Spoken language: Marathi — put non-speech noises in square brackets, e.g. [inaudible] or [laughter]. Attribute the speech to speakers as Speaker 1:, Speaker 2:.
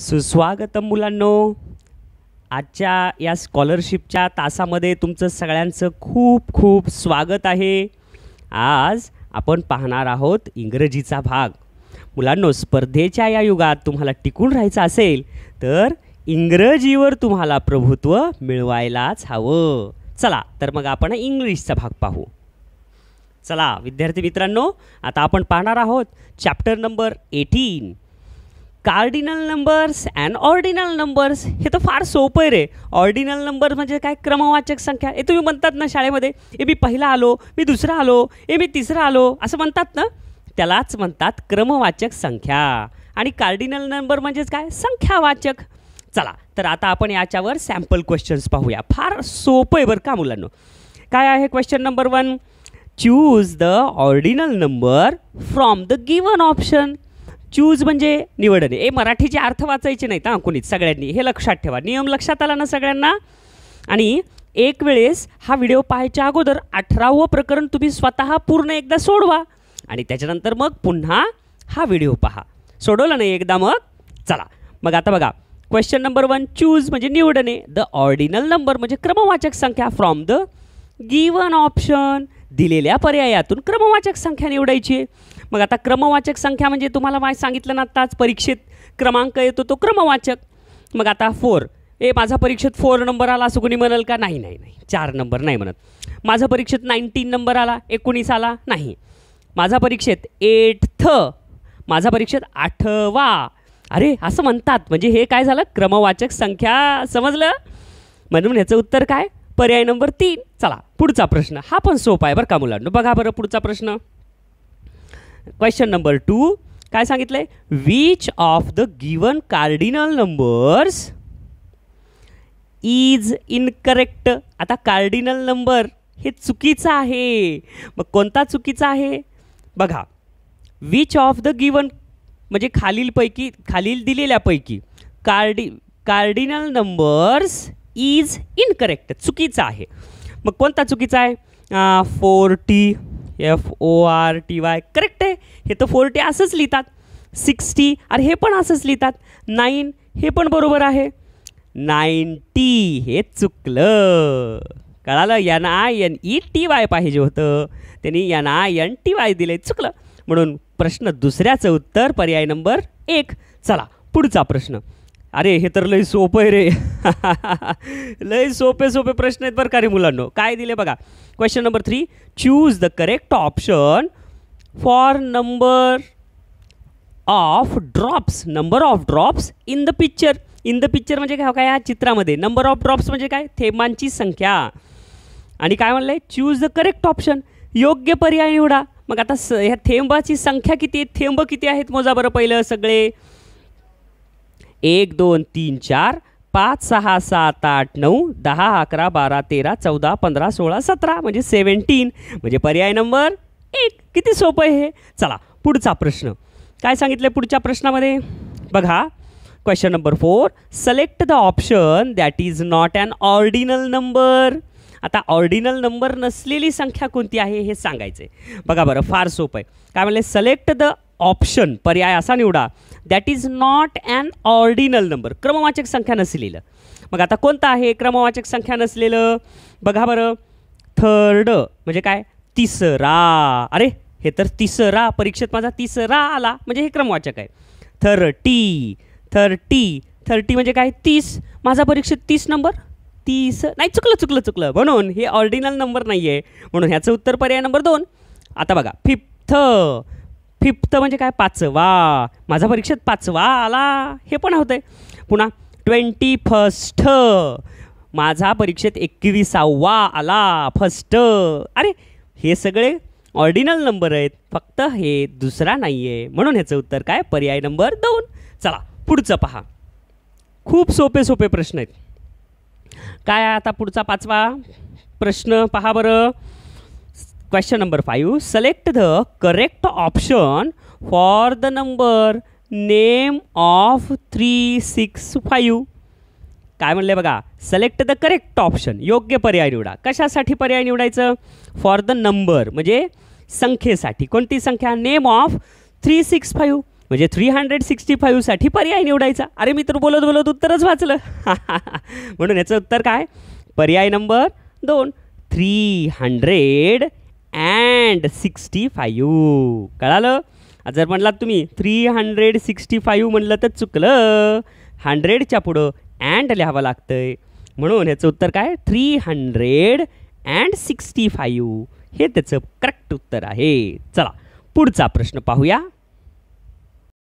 Speaker 1: सुस्वागतम मुलांनो आजच्या या स्कॉलरशिपच्या तासामध्ये तुमचं सगळ्यांचं खूप खूप स्वागत आहे आज आपण पाहणार आहोत इंग्रजीचा भाग मुलांनो स्पर्धेच्या या युगात तुम्हाला टिकून राहायचं असेल तर इंग्रजीवर तुम्हाला प्रभुत्व मिळवायलाच हवं चला तर मग आपण इंग्लिशचा भाग पाहू चला विद्यार्थी मित्रांनो आता आपण पाहणार आहोत chapter number eighteen cardinal numbers and ordinal numbers हे तर फार सोपं रे ऑर्डिनल नंबर म्हणजे काय क्रमवाचक संख्या हे तुम्ही म्हणतात ना शाळेमध्ये ए मी पहिला आलो मी दुसरा आलो ए मी तिसरा आलो असं म्हणतात ना त्यालाच म्हणतात क्रमवाचक संख्या आणि कार्डिनल नंबर म्हणजेच काय संख्यावाचक चला तर आता आपण याच्यावर सॅम्पल क्वेश्चन्स पाहूया फार सोपं आहे बरं का मुलांनो काय आहे question number one choose the ordinal number from the given option choose म्हणजे निवडणे हे मराठीचे अर्थ वाचायचे नाहीत हां कोणीच सगळ्यांनी हे लक्षात ठेवा नियम लक्षात आला ना सगळ्यांना आणि एक वेळेस हा व्हिडिओ पाहायच्या अगोदर अठरावं प्रकरण तुम्ही स्वतः पूर्ण एकदा सोडवा आणि त्याच्यानंतर मग पुन्हा हा व्हिडिओ पहा सोडवला नाही एकदा मग चला मग आता बघा क्वेश्चन नंबर वन चूज म्हणजे निवडणे द ऑर्डिनल नंबर म्हणजे क्रमवाचक संख्या फ्रॉम द गिवन ऑप्शन दिलेल्या पर्यायातून क्रमवाचक संख्या निवडायची मग आता क्रमवाचक संख्या म्हणजे तुम्हाला माय सांगितलं ना आत्ताच परीक्षेत क्रमांक येतो तो क्रमवाचक मग आता फोर ए माझा परीक्षेत फोर नंबर आला असं कोणी म्हणाल का नाही नाही नाही चार नंबर नाही म्हणत माझा परीक्षेत नाईन्टीन नंबर आला एकोणीस आला नाही माझा परीक्षेत थ माझा परीक्षेत आठवा अरे असं म्हणतात म्हणजे हे काय झालं क्रमवाचक संख्या समजलं म्हणून ह्याचं उत्तर काय पर्याय नंबर तीन चला पुढचा प्रश्न हा पण सोपा आहे बरं का मुलांनो बघा बरं पुढचा प्रश्न क्वेश्चन नंबर टू काय सांगितलं आहे which of the given cardinal numbers is incorrect आता कार्डिनल नंबर हे चुकीचं आहे मग कोणता चुकीचा आहे बघा विच ऑफ द गिवन म्हणजे खालीलपैकी खालील दिलेल्यापैकी cardi cardinal numbers is incorrect चुकीचा आहे मग कोणता चुकीचा आहे forty F O R T Y correct आहे हे तर फोर्टी असंच लिहितात सिक्स्टी अरे हे पण असंच लिहितात नाईन हे पण बरोबर आहे नाईन्टी हे चुकलं कळालं N I N E T Y पाहिजे होतं त्यांनी N I N T Y दिले चुकलं म्हणून प्रश्न दुसऱ्याचं उत्तर पर्याय नंबर एक चला पुढचा प्रश्न अरे हे तर लई सोपं आहे रे [laughs] लई सोपे सोपे प्रश्न आहेत बरं का रे मुलांनो काय दिले बघा question number three choose the correct option for number of drops number of drops in the picture in the picture म्हणजे काय हो, काय या चित्रामध्ये नंबर ऑफ ड्रॉप्स म्हणजे काय थेंबांची संख्या आणि काय म्हणलं चूज द करेक्ट ऑप्शन योग्य पर्याय निवडा मग आता स ह्या थेंबाची संख्या किती आहे थेंब किती आहेत मोजा बरं पहिलं सगळे एक दोन तीन चार पाच सहा सात आठ नऊ दहा अकरा बारा तेरा चौदा पंधरा सोळा सतरा म्हणजे सेवन्टीन म्हणजे पर्याय नंबर एक किती सोपं आहे हे चला पुढचा प्रश्न काय सांगितलं पुढच्या प्रश्नामध्ये बघा question number four select the option that is not an ordinal number आता ऑर्डिनल नंबर नसलेली संख्या कोणती आहे हे सांगायचं आहे बघा बरं फार सोपं आहे काय म्हणले सलेक्ट द ऑप्शन पर्याय असा निवडा that is not an ordinal number क्रमवाचक संख्या नसलेलं मग आता कोणतं आहे क्रमवाचक संख्या नसलेलं बघा बरं थर्ड म्हणजे काय तिसरा अरे हे तर तिसरा परीक्षेत माझा तिसरा आला म्हणजे हे क्रमवाचक आहे थर्टी थर्टी थर्टी म्हणजे काय तीस माझा परीक्षेत तीस नंबर तीस नाही चुकलं चुकलं चुकलं म्हणून हे ऑर्डिनल नंबर नाही आहे म्हणून ह्याचं उत्तर पर्याय नंबर दोन आता बघा फिफ्थ फिफ्थ म्हणजे काय पाचवा माझा परीक्षेत पाचवा आला हे पण होतं आहे पुन्हा ट्वेंटी फस्ट माझा परीक्षेत एकविसावा आला फस्ट अरे हे सगळे ऑर्डिनल नंबर आहेत फक्त हे दुसरा नाही आहे म्हणून ह्याचं उत्तर काय पर्याय नंबर दोन चला पुढचं पहा खूप सोपे सोपे प्रश्न आहेत काय आता पुढचा पाचवा प्रश्न पहा बरं question number five select the correct option for the number name of three six five काय म्हणले बघा सलेक्ट द करेक्ट ऑप्शन योग्य पर्याय निवडा कशासाठी पर्याय निवडायचं फॉर द नंबर म्हणजे संख्येसाठी कोणती संख्या name of three six five म्हणजे थ्री हंड्रेड सिक्स्टी फाईव्हसाठी पर्याय निवडायचा अरे मी तर बोलत बोलत उत्तरच वाचलं [laughs] म्हणून याचं उत्तर काय पर्याय नंबर दोन three hundred and sixty five कळालं जर म्हणलात तुम्ही थ्री हंड्रेड सिक्स्टी फाईव्ह म्हटलं तर चुकलं हंड्रेडच्या पुढं अँड लिहावं लागतं आहे म्हणून ह्याचं उत्तर काय three hundred and sixty five हे त्याचं करेक्ट उत्तर आहे चला पुढचा प्रश्न पाहूया